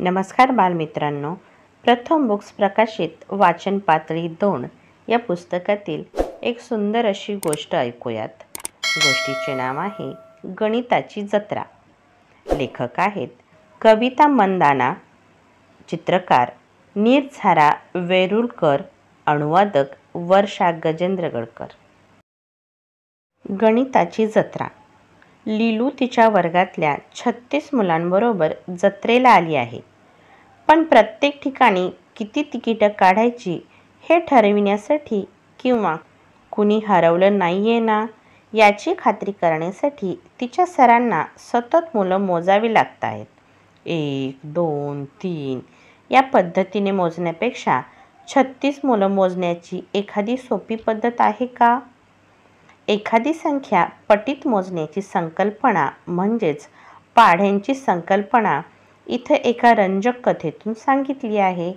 नमस्कार बालमित्रांनो प्रथम बुक्स प्रकाशित वाचन पातळी दोन या पुस्तकातील एक सुंदर अशी गोष्ट ऐकूयात गोष्टीचे नाव आहे गणिताची जत्रा लेखक आहेत कविता मंदाना चित्रकार निरझारा वेरुळकर अनुवादक वर्षा गजेंद्र गडकर गणिताची जत्रा लिलू तिच्या वर्गातल्या छत्तीस मुलांबरोबर जत्रेला आली आहे पण प्रत्येक ठिकाणी किती तिकीटं काढायची हे ठरविण्यासाठी किंवा कुणी हरवलं नाही आहे ना याची खात्री करण्यासाठी तिच्या सरांना सतत मुलं मोजावी लागत आहेत एक दोन तीन या पद्धतीने मोजण्यापेक्षा छत्तीस मुलं मोजण्याची एखादी सोपी पद्धत आहे का एखादी संख्या पटीत मोजण्याची संकल्पना म्हणजेच पाढ्यांची संकल्पना इथं एका रंजक कथेतून सांगितली आहे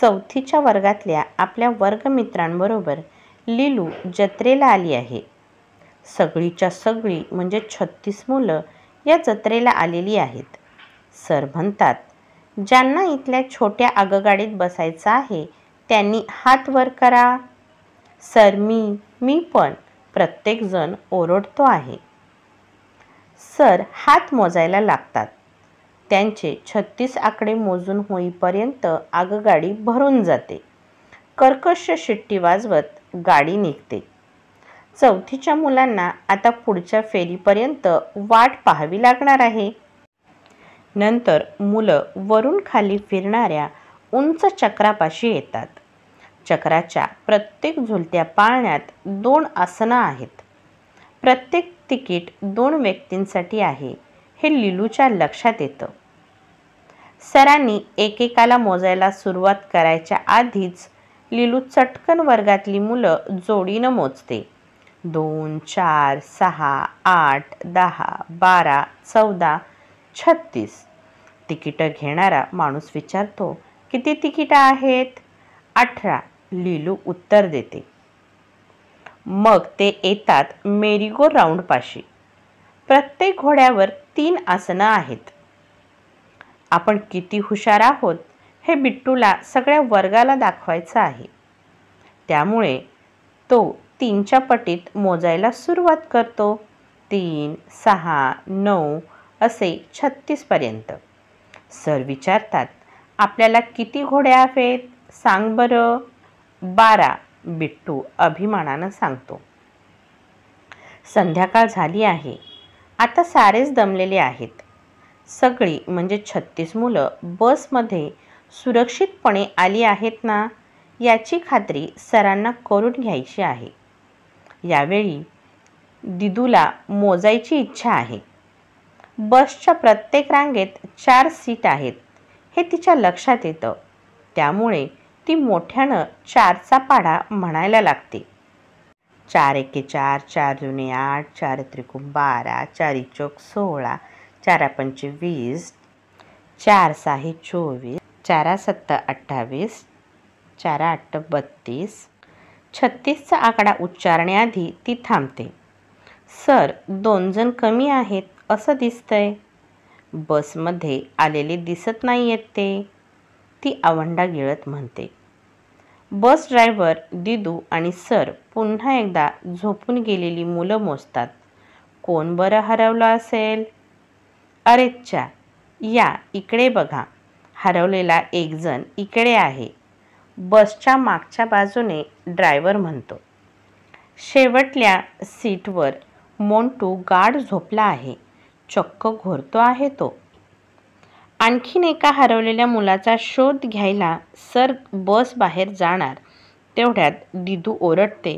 चौथीच्या वर्गातल्या आपल्या वर्गमित्रांबरोबर लिलू जत्रेला आली आहे सगळीच्या सगळी म्हणजे छत्तीस मुलं या जत्रेला आलेली आहेत सर म्हणतात ज्यांना इथल्या छोट्या आगगाडीत बसायचं आहे त्यांनी हात वर करा सर मी मी पण प्रत्येकजण ओरडतो आहे सर हात मोजायला लागतात त्यांचे छत्तीस आकडे मोजून होईपर्यंत आगगाडी भरून जाते कर्कश शिट्टी वाजवत गाडी निघते चौथीच्या मुलांना आता पुढच्या फेरीपर्यंत वाट पाहावी लागणार आहे नंतर मुलं वरून खाली फिरणाऱ्या उंच चक्रापाशी येतात चक्राच्या प्रत्येक झुलत्या पाळण्यात दोन आसनं आहेत प्रत्येक तिकीट दोन व्यक्तींसाठी आहे हे लिलूच्या लक्षात येतं सरांनी एकेकाला मोजायला सुरुवात करायच्या आधीच लिलू चटकन वर्गातली मुलं जोडीनं मोजते दोन चार सहा आठ दहा बारा चौदा छत्तीस तिकीटं घेणारा माणूस विचारतो किती तिकीटं आहेत अठरा लिलू उत्तर देते मग ते येतात मेरीगो राऊंडपाशी प्रत्येक घोड्यावर तीन आसनं आहेत आपण किती हुशार आहोत हे बिट्टूला सगळ्या वर्गाला दाखवायचं आहे त्यामुळे तो तीनच्या पटीत मोजायला सुरुवात करतो तीन सहा नऊ असे छत्तीसपर्यंत सर विचारतात आपल्याला किती घोड्या हवेत सांग बरं बारा बिट्टू अभिमानानं सांगतो संध्याकाळ झाली आहे आता सारेच दमलेले आहेत सगळी म्हणजे छत्तीस मुलं बसमध्ये सुरक्षितपणे आली आहेत ना याची खात्री सरांना करून घ्यायची आहे यावेळी दिदूला मोजायची इच्छा आहे बसच्या प्रत्येक रांगेत चार सीट आहेत हे तिच्या लक्षात येतं त्यामुळे ती मोठ्यानं चारचा पाडा म्हणायला लागते चार एके चार चार जुने आठ चार त्रिकोण बारा चारी चौक सोळा चारा पंचे वीस चार साही चोवीस चारा सत्ता अठ्ठावीस चारा अठ्ठ बत्तीस छत्तीसचा आकडा उच्चारण्याआधी ती थांबते सर दोन जण कमी आहेत असं दिसतंय बसमध्ये आलेले दिसत नाही आहेत ते ती आवंडा गिळत म्हणते बस ड्रायव्हर दिदू आणि सर पुन्हा एकदा झोपून गेलेली मुलं मोजतात कोण बरं हरवलं असेल अरेच्छा या इकडे बघा हरवलेला एकजण इकडे आहे बसच्या मागच्या बाजूने ड्रायव्हर म्हणतो शेवटल्या सीटवर मोंटू गाढ झोपला आहे चक्क घोरतो आहे तो आणखीन एका हरवलेल्या मुलाचा शोध घ्यायला सर बस बाहेर जाणार तेवढ्यात दिदू ओरडते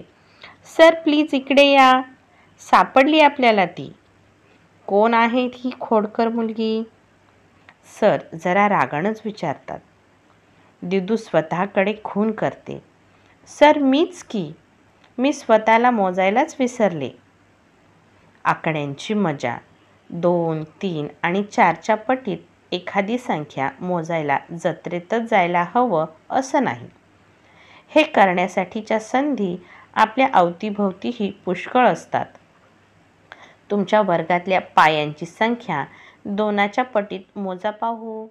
सर प्लीज इकडे या सापडली आपल्याला ती कोण आहे ही खोडकर मुलगी सर जरा रागणच विचारतात दिदू स्वतःकडे खून करते सर मीच की मी स्वतःला मोजायलाच विसरले आकड्यांची मजा दोन तीन आणि चारच्या पटीत एखादी संख्या मोजायला जत्रेतच जायला हवं असं नाही हे करण्यासाठीच्या संधी आपल्या अवतीभोवतीही पुष्कळ असतात तुमच्या वर्गातल्या पायांची संख्या दोनाच्या पटीत मोजा पाहू